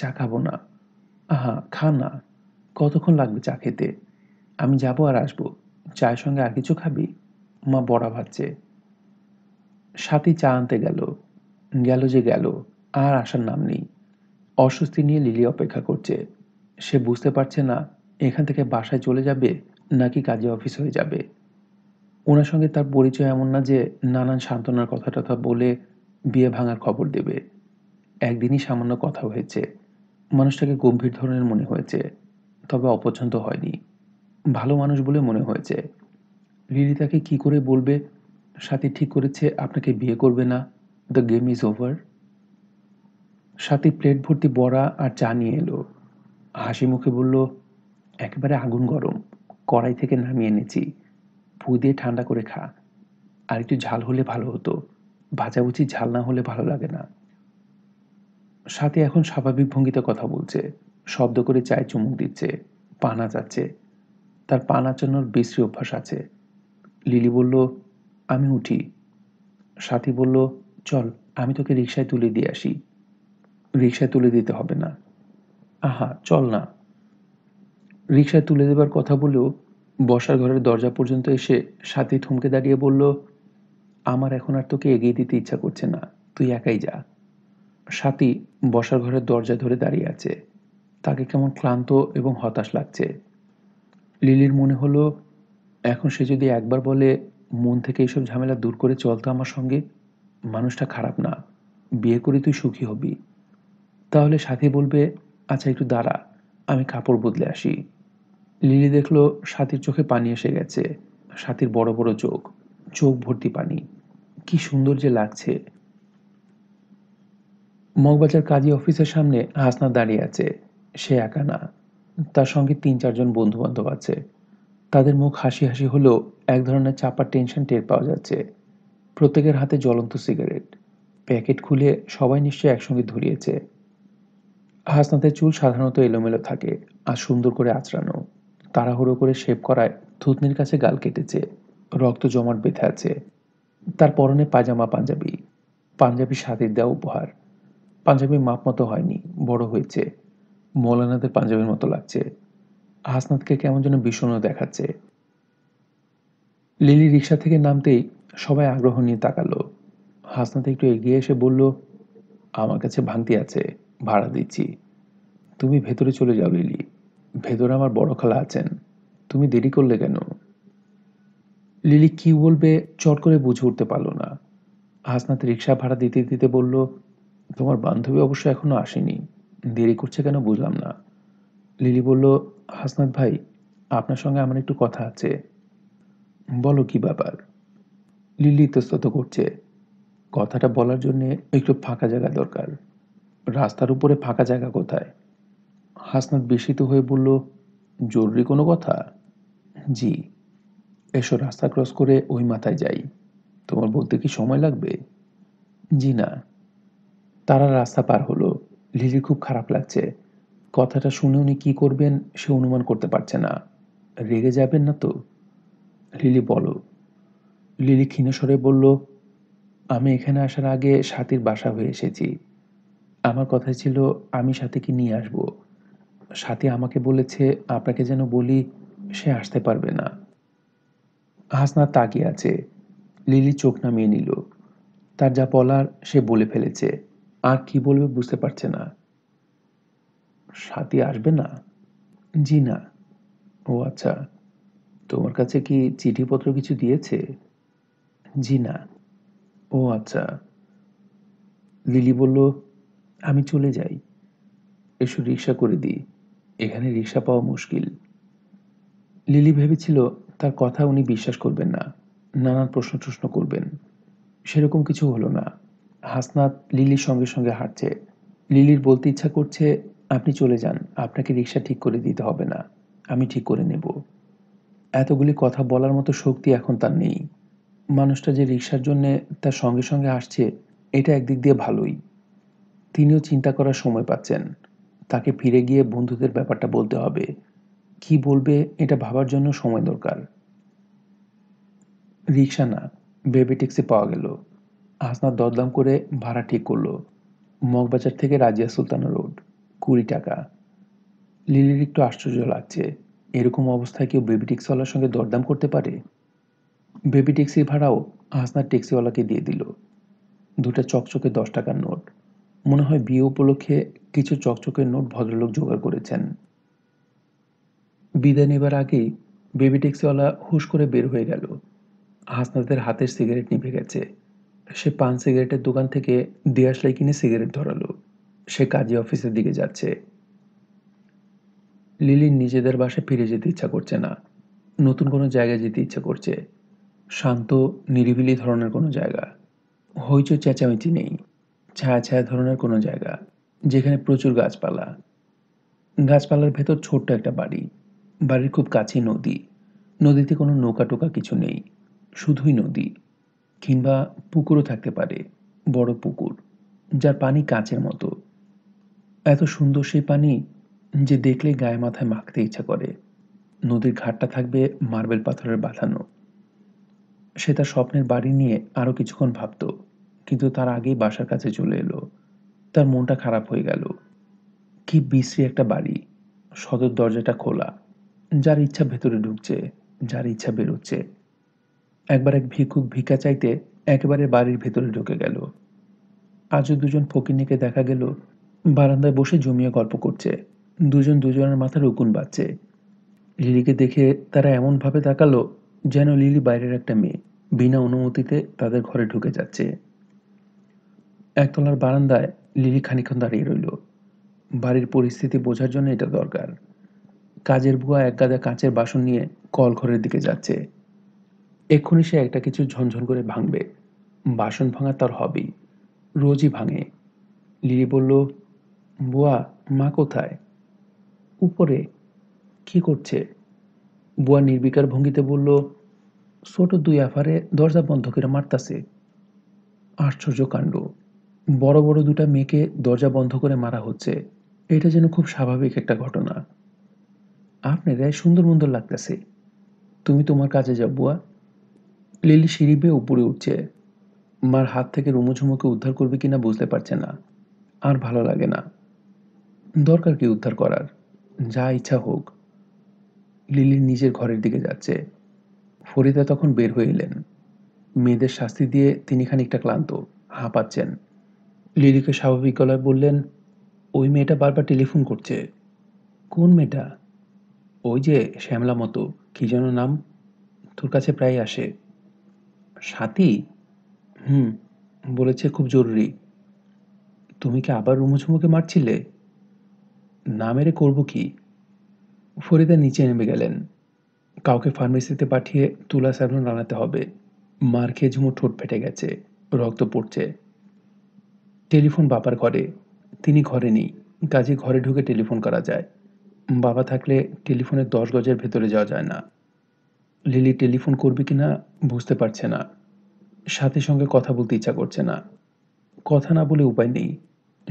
চা খাবো না আহা খা না কতক্ষণ লাগবে চা খেতে আমি যাবো আর আসবো চায়ের সঙ্গে আর কিছু খাবি মা বড়া ভাজছে সাথী চা আনতে গেল গেল যে গেল আর আসার নাম নেই অস্বস্তি নিয়ে লিলি অপেক্ষা করছে সে বুঝতে পারছে না এখান থেকে বাসায় চলে যাবে নাকি কাজে অফিস হয়ে যাবে ওনার সঙ্গে তার পরিচয় এমন না যে নানান সান্ত্বনার কথা টথা বলে বিয়ে ভাঙার খবর দেবে একদিনই সামান্য কথা হয়েছে মানুষটাকে গম্ভীর ধরনের মনে হয়েছে তবে অপছন্দ হয়নি ভালো মানুষ বলে মনে হয়েছে লিলি তাকে কী করে বলবে সাথী ঠিক করেছে আপনাকে বিয়ে করবে না the game is over Sathi plate ভর্তি বড়া আর চা নিয়ে এলো হাসি মুখে বলল একেবারে আগুন গরম কড়াই থেকে নামিয়ে এনেছি ফু দিয়ে ঠান্ডা করে খা আর একটু ঝাল হলে ভালো হতো ভাজাভুচি ঝাল না হলে ভালো লাগে না সাথে এখন স্বাভাবিক ভঙ্গিতে কথা বলছে শব্দ করে চায় চুমুক দিচ্ছে পানা যাচ্ছে তার পানা আচানোর বিশ্রী অভ্যাস আছে লিলি বলল আমি উঠি সাথী বলল চল আমি তোকে রিক্সায় তুলে দিয়ে আসি রিক্সায় তুলে দিতে হবে না আহা চল না রিক্সায় তুলে দেবার কথা বলেও বসার ঘরের দরজা পর্যন্ত এসে সাথী থমকে দাঁড়িয়ে বলল আমার এখন আর তোকে এগিয়ে দিতে ইচ্ছা করছে না তুই একাই যা সাথী বসার ঘরের দরজা ধরে দাঁড়িয়ে আছে তাকে কেমন ক্লান্ত এবং হতাশ লাগছে লিলির মনে হলো এখন সে যদি একবার বলে মন থেকে এইসব ঝামেলা দূর করে চলতো আমার সঙ্গে মানুষটা খারাপ না বিয়ে করে তুই সুখী হবি তাহলে সাথী বলবে আচ্ছা একটু দাঁড়া আমি কাপড় বদলে আসি লিলি দেখলো সাথীর চোখে পানি এসে গেছে সাথীর বড় বড় চোখ চোখ ভর্তি পানি কি সুন্দর যে লাগছে মগবাজার কাজী অফিসের সামনে হাসনা দাঁড়িয়ে আছে সে একা না তার সঙ্গে তিন চারজন বন্ধু বান্ধব আছে তাদের মুখ হাসি হাসি হলেও এক ধরনের চাপা টেনশন টের পাওয়া যাচ্ছে প্রত্যেকের হাতে জ্বলন্ত সিগারেট প্যাকেট খুলে সবাই নিশ্চয়ই একসঙ্গে ধরিয়েছে হাসনাতের চুল সাধারণত এলোমেলো থাকে আর সুন্দর করে আঁচড়ানো তাড়াহুড়ো করে শেপ করায় থুতনির কাছে গাল কেটেছে রক্ত জমাট বেঁধে আছে তার পরনে পাজামা পাঞ্জাবি পাঞ্জাবি সাথীর দেওয়া উপহার পাঞ্জাবি মাপ মতো হয়নি বড় হয়েছে মৌলানাদের পাঞ্জাবির মতো লাগছে হাসনাতকে কেমন যেন বিষণ্ন দেখাচ্ছে লিলি রিক্সা থেকে নামতেই সবাই আগ্রহ নিয়ে তাকালো হাসনাত একটু এগিয়ে এসে বলল আমার কাছে ভাঙতি আছে ভাড়া দিচ্ছি তুমি ভেতরে চলে যাও লিলি ভেতরে আমার বড় খালা আছেন তুমি দেরি করলে কেন লিলি কি বলবে চট করে বুঝে উঠতে পারল না হাসনাত রিক্সা ভাড়া দিতে দিতে বলল তোমার বান্ধবী অবশ্য এখনো আসেনি দেরি করছে কেন বুঝলাম না লিলি বলল হাসনাত ভাই আপনার সঙ্গে আমার একটু কথা আছে বলো কি ব্যাপার লিলি ইতস্তত করছে কথাটা বলার জন্যে একটু ফাঁকা জায়গা দরকার রাস্তার উপরে ফাঁকা জায়গা কোথায় হাসনাত বিস্মিত হয়ে বলল জরুরি কোনো কথা জি এসো রাস্তা ক্রস করে ওই মাথায় যাই তোমার বলতে কি সময় লাগবে জি না তারা রাস্তা পার হলো লিলি খুব খারাপ লাগছে কথাটা শুনে উনি কী করবেন সে অনুমান করতে পারছে না রেগে যাবেন না তো লিলি বলো লিলি ক্ষীণস্বরে বলল আমি এখানে আসার আগে সাথীর বাসা হয়ে এসেছি আমার কথা ছিল আমি সাথীকে নিয়ে আসব সাথী আমাকে বলেছে আপনাকে যেন বলি সে আসতে পারবে না হাসনা তাকিয়ে আছে লিলি চোখ নামিয়ে নিল তার যা বলার সে বলে ফেলেছে আর কি বলবে বুঝতে পারছে না সাথী আসবে না জি না ও আচ্ছা তোমার কাছে কি চিঠিপত্র কিছু দিয়েছে জি না ও আচ্ছা লিলি বলল আমি চলে যাই এসো রিক্সা করে দিই এখানে রিক্সা পাওয়া মুশকিল লিলি ভেবেছিল তার কথা উনি বিশ্বাস করবেন না নানান প্রশ্ন টশ্ন করবেন সেরকম কিছু হলো না হাসনাত লিলির সঙ্গে সঙ্গে হাঁটছে লিলির বলতে ইচ্ছা করছে আপনি চলে যান আপনাকে রিক্সা ঠিক করে দিতে হবে না আমি ঠিক করে নেব এতগুলি কথা বলার মতো শক্তি এখন তার নেই মানুষটা যে রিক্সার জন্যে তার সঙ্গে সঙ্গে আসছে এটা একদিক দিয়ে ভালোই তিনিও চিন্তা করার সময় পাচ্ছেন তাকে ফিরে গিয়ে বন্ধুদের ব্যাপারটা বলতে হবে কি বলবে এটা ভাবার জন্য সময় দরকার রিক্সা না বেবি ট্যাক্সি পাওয়া গেল আসনা দরদাম করে ভাড়া ঠিক করলো মগবাজার থেকে রাজিয়া সুলতানা রোড কুড়ি টাকা লিলির একটু আশ্চর্য লাগছে এরকম অবস্থায় কেউ বেবি ট্যাক্সিওয়ালার সঙ্গে দরদাম করতে পারে বেবি ট্যাক্সির ভাড়াও হাসনার ট্যাক্সিওয়ালাকে দিয়ে দিল দুটা চকচকে দশ টাকার নোট মনে হয় বিয়ে উপলক্ষে কিছু চকচকের নোট ভদ্রলোক জোগাড় করেছেন বিদায় নেবার আগেই বেবি ট্যাক্সিওয়ালা হুশ করে বের হয়ে গেল হাসনাদের হাতের সিগারেট নিভে গেছে সে পান সিগারেটের দোকান থেকে দেয়াশলাই কিনে সিগারেট ধরালো সে কাজী অফিসের দিকে যাচ্ছে লিলির নিজেদের বাসায় ফিরে যেতে ইচ্ছা করছে না নতুন কোনো জায়গায় যেতে ইচ্ছা করছে শান্ত নিরিবিলি ধরনের কোনো জায়গা হইচই চেঁচামেচি নেই ছায়া ছায়া ধরনের কোনো জায়গা যেখানে প্রচুর গাছপালা গাছপালার ভেতর ছোট্ট একটা বাড়ি বাড়ির খুব কাছে নদী নদীতে কোনো নৌকা টোকা কিছু নেই শুধুই নদী কিংবা পুকুরও থাকতে পারে বড় পুকুর যার পানি কাঁচের মতো এত সুন্দর সেই পানি যে দেখলে গায়ে মাথায় মাখতে ইচ্ছা করে নদীর ঘাটটা থাকবে মার্বেল পাথরের বাঁধানো সে তার স্বপ্নের বাড়ি নিয়ে আরও কিছুক্ষণ ভাবত কিন্তু তার আগেই বাসার কাছে চলে এলো তার মনটা খারাপ হয়ে গেল কি বিশ্রী একটা বাড়ি সদর দরজাটা খোলা যার ইচ্ছা ভেতরে ঢুকছে যার ইচ্ছা বেরোচ্ছে একবার এক ভিক্ষুক ভিক্ষা চাইতে একেবারে বাড়ির ভেতরে ঢুকে গেল আজও দুজন ফকিনীকে দেখা গেল বারান্দায় বসে জমিয়ে গল্প করছে দুজন দুজনের মাথার উকুন বাচ্ছে লিলিকে দেখে তারা এমনভাবে তাকালো যেন লিলি বাইরের একটা মেয়ে বিনা অনুমতিতে তাদের ঘরে ঢুকে যাচ্ছে একতলার বারান্দায় লিলি খানিক্ষণ দাঁড়িয়ে রইল বাড়ির পরিস্থিতি বোঝার জন্য এটা দরকার কাজের বুয়া এক গাদা কাঁচের বাসন নিয়ে কল ঘরের দিকে যাচ্ছে এক্ষুনি সে একটা কিছু ঝনঝন করে ভাঙবে বাসন ভাঙা তার হবেই রোজই ভাঙে লিলি বলল বুয়া মা কোথায় উপরে কি করছে বুয়া নির্বিকার ভঙ্গিতে বলল ছোট দুই আফারে দরজা বন্ধ করে মারতাছে আশ্চর্য কাণ্ড বড় বড় দুটা মেয়েকে দরজা বন্ধ করে মারা হচ্ছে এটা যেন খুব স্বাভাবিক একটা ঘটনা রায় সুন্দর মন্দর লাগতেছে তুমি তোমার কাজে যাও বুয়া লিলি সিঁড়ি বেয়ে উপরে উঠছে মার হাত থেকে রুমুঝুমুকে উদ্ধার করবে কিনা বুঝতে পারছে না আর ভালো লাগে না দরকার কি উদ্ধার করার যা ইচ্ছা হোক লিলি নিজের ঘরের দিকে যাচ্ছে ফরিদা তখন বের হয়ে এলেন মেয়েদের শাস্তি দিয়ে তিনি খানিকটা ক্লান্ত পাচ্ছেন লিলিকে স্বাভাবিক গলায় বললেন ওই মেয়েটা বারবার টেলিফোন করছে কোন মেয়েটা ওই যে শ্যামলা মতো কী যেন নাম তোর কাছে প্রায় আসে সাথী হুম বলেছে খুব জরুরি তুমি কি আবার রুমুঝুমুকে মারছিলে না মেরে করব কি ফরিদা নিচে নেমে গেলেন কাউকে ফার্মেসিতে পাঠিয়ে তুলা সাবান আনাতে হবে মার খেয়ে ঝুমো ঠোঁট ফেটে গেছে রক্ত পড়ছে টেলিফোন বাবার ঘরে তিনি ঘরে নেই কাজে ঘরে ঢুকে টেলিফোন করা যায় বাবা থাকলে টেলিফোনের দশ গজের ভেতরে যাওয়া যায় না লিলি টেলিফোন করবে কি না বুঝতে পারছে না সাথে সঙ্গে কথা বলতে ইচ্ছা করছে না কথা না বলে উপায় নেই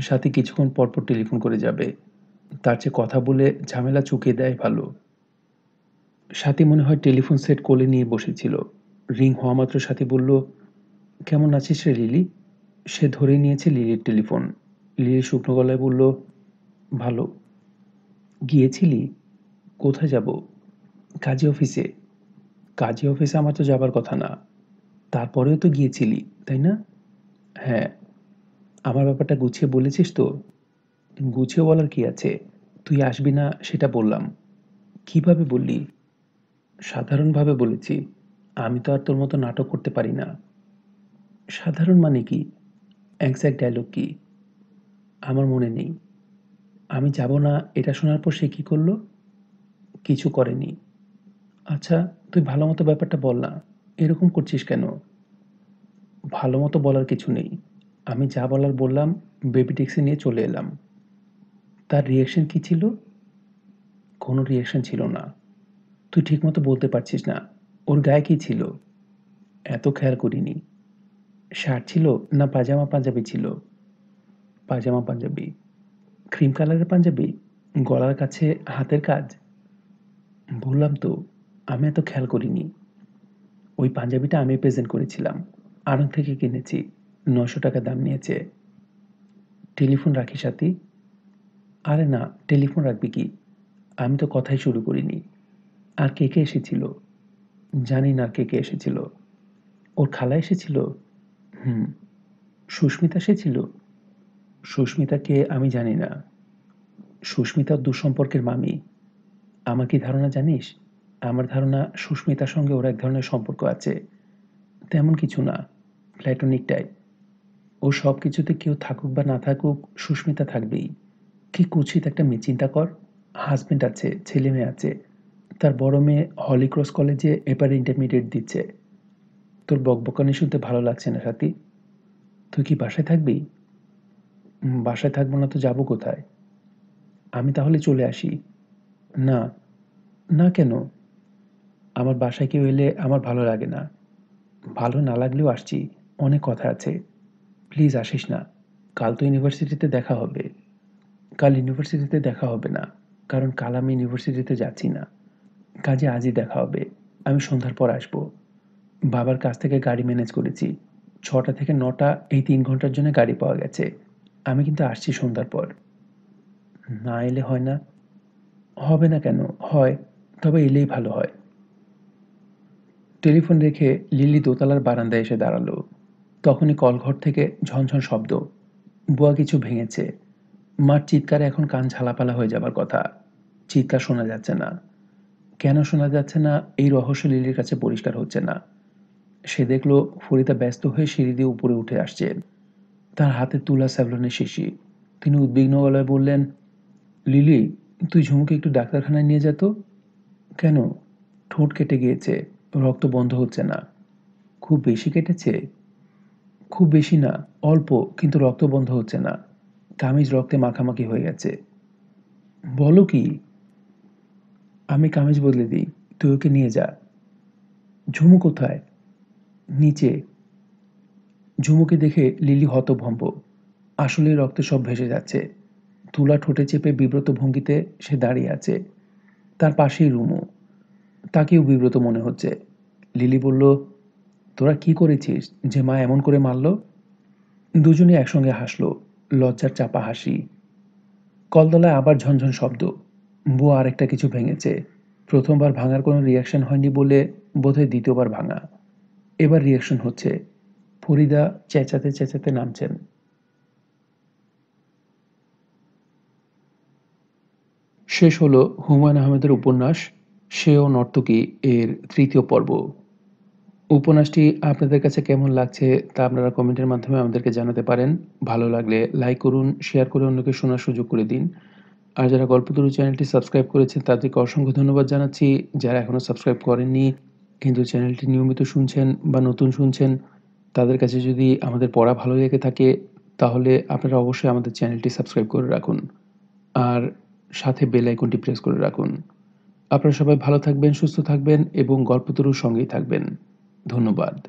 সাথে কিছুক্ষণ পরপর টেলিফোন করে যাবে তার চেয়ে কথা বলে ঝামেলা চুকে দেয় ভালো সাথী মনে হয় টেলিফোন সেট কোলে নিয়ে বসেছিল রিং হওয়া মাত্র সাথী বলল কেমন আছিস রে লিলি সে ধরে নিয়েছে লিলির টেলিফোন লিলি শুকনো গলায় বলল ভালো গিয়েছিলি কোথায় যাব কাজী অফিসে কাজী অফিসে আমার তো যাবার কথা না তারপরেও তো গিয়েছিলি তাই না হ্যাঁ আমার ব্যাপারটা গুছিয়ে বলেছিস তো গুছিয়ে বলার কি আছে তুই আসবি না সেটা বললাম কিভাবে বললি সাধারণভাবে বলেছি আমি তো আর তোর মতো নাটক করতে পারি না সাধারণ মানে কি অ্যাংসাইট ডায়লগ কি আমার মনে নেই আমি যাব না এটা শোনার পর সে কী করলো কিছু করেনি আচ্ছা তুই ভালো মতো ব্যাপারটা বল না এরকম করছিস কেন ভালো মতো বলার কিছু নেই আমি যা বলার বললাম বেবি ট্যাক্সি নিয়ে চলে এলাম তার রিয়েকশন কি ছিল কোনো রিয়েকশন ছিল না তুই ঠিকমতো বলতে পারছিস না ওর গায়ে কি ছিল এত খেয়াল করিনি শার্ট ছিল না পাজামা পাঞ্জাবি ছিল পাজামা পাঞ্জাবি ক্রিম কালারের পাঞ্জাবি গলার কাছে হাতের কাজ বললাম তো আমি এত খেয়াল করিনি ওই পাঞ্জাবিটা আমি প্রেজেন্ট করেছিলাম আড়ং থেকে কিনেছি নশো টাকা দাম নিয়েছে টেলিফোন রাখি সাথী আরে না টেলিফোন রাখবি কি আমি তো কথাই শুরু করিনি আর কে কে এসেছিল জানি না কে কে এসেছিল ওর খালা এসেছিল হুম সুস্মিতা এসেছিল সুস্মিতাকে আমি জানি না সুস্মিতার দুঃসম্পর্কের মামি আমার কি ধারণা জানিস আমার ধারণা সুস্মিতার সঙ্গে ওর এক ধরনের সম্পর্ক আছে তেমন কিছু না প্ল্যাটোনিক টাইপ ও সব কিছুতে কেউ থাকুক বা না থাকুক সুস্মিতা থাকবেই কি কুচিত একটা মেয়ে চিন্তা কর হাজব্যান্ড আছে ছেলে মেয়ে আছে তার বড় মেয়ে হলিক্রস কলেজে এপার ইন্টারমিডিয়েট দিচ্ছে তোর বকবকানি শুনতে ভালো লাগছে না সাথী তুই কি বাসায় থাকবি বাসায় থাকবো না তো যাব কোথায় আমি তাহলে চলে আসি না না কেন আমার বাসায় কেউ এলে আমার ভালো লাগে না ভালো না লাগলেও আসছি অনেক কথা আছে প্লিজ আসিস না কাল তো ইউনিভার্সিটিতে দেখা হবে কাল ইউনিভার্সিটিতে দেখা হবে না কারণ কাল আমি ইউনিভার্সিটিতে যাচ্ছি না কাজে আজই দেখা হবে আমি সন্ধ্যার পর আসব বাবার কাছ থেকে গাড়ি ম্যানেজ করেছি ছটা থেকে নটা এই তিন ঘন্টার জন্য গাড়ি পাওয়া গেছে আমি কিন্তু আসছি সন্ধ্যার পর না এলে হয় না হবে না কেন হয় তবে এলেই ভালো হয় টেলিফোন রেখে লিলি দোতলার বারান্দায় এসে দাঁড়ালো তখনই কলঘর থেকে ঝনঝন শব্দ বুয়া কিছু ভেঙেছে মার চিৎকারে এখন কান ঝালাপালা হয়ে যাবার কথা চিৎকার শোনা যাচ্ছে না কেন শোনা যাচ্ছে না এই রহস্য লিলির কাছে পরিষ্কার হচ্ছে না সে দেখলো ফরিদা ব্যস্ত হয়ে সিঁড়ি দিয়ে উপরে উঠে আসছে তার হাতে তুলা স্যাভলনের শিশি তিনি উদ্বিগ্ন গলায় বললেন লিলি তুই ঝুমুকে একটু ডাক্তারখানায় নিয়ে যেত কেন ঠোঁট কেটে গিয়েছে রক্ত বন্ধ হচ্ছে না খুব বেশি কেটেছে খুব বেশি না অল্প কিন্তু রক্ত বন্ধ হচ্ছে না কামিজ রক্তে মাখামাখি হয়ে গেছে বলো কি আমি কামিজ বদলে দিই তুই ওকে নিয়ে যা ঝুমু কোথায় নিচে ঝুমুকে দেখে লিলি হতভম্ব আসলে রক্ত সব ভেসে যাচ্ছে তুলা ঠোঁটে চেপে বিব্রত ভঙ্গিতে সে দাঁড়িয়ে আছে তার পাশেই রুমু তাকেও বিব্রত মনে হচ্ছে লিলি বলল তোরা কি করেছিস যে মা এমন করে মারল দুজনে একসঙ্গে হাসলো লজ্জার চাপা হাসি কলতলায় আবার ঝনঝন শব্দ বুয়া আরেকটা কিছু ভেঙেছে প্রথমবার ভাঙার কোনো রিয়াকশন হয়নি বলে বোধহয় দ্বিতীয়বার ভাঙা এবার রিয়াকশন হচ্ছে ফরিদা চেঁচাতে চেঁচাতে নামছেন শেষ হলো হুমায়ুন আহমেদের উপন্যাস সেও নর্তকী এর তৃতীয় পর্ব উপন্যাসটি আপনাদের কাছে কেমন লাগছে তা আপনারা কমেন্টের মাধ্যমে আমাদেরকে জানাতে পারেন ভালো লাগলে লাইক করুন শেয়ার করে অন্যকে শোনার সুযোগ করে দিন আর যারা গল্পতরু চ্যানেলটি সাবস্ক্রাইব করেছেন তাদেরকে অসংখ্য ধন্যবাদ জানাচ্ছি যারা এখনও সাবস্ক্রাইব করেননি কিন্তু চ্যানেলটি নিয়মিত শুনছেন বা নতুন শুনছেন তাদের কাছে যদি আমাদের পড়া ভালো লেগে থাকে তাহলে আপনারা অবশ্যই আমাদের চ্যানেলটি সাবস্ক্রাইব করে রাখুন আর সাথে বেল আইকনটি প্রেস করে রাখুন আপনারা সবাই ভালো থাকবেন সুস্থ থাকবেন এবং গল্পতরুর সঙ্গেই থাকবেন ধন্যবাদ